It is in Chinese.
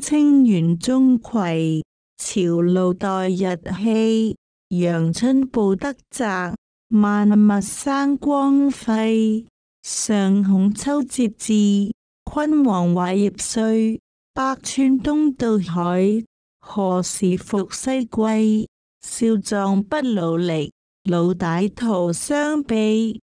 清源中葵，朝露待日晞。阳春布德泽，万物生光辉。常恐秋节至，焜王华叶衰。百川东到海，何时复西归？少壮不努力，老大徒伤悲。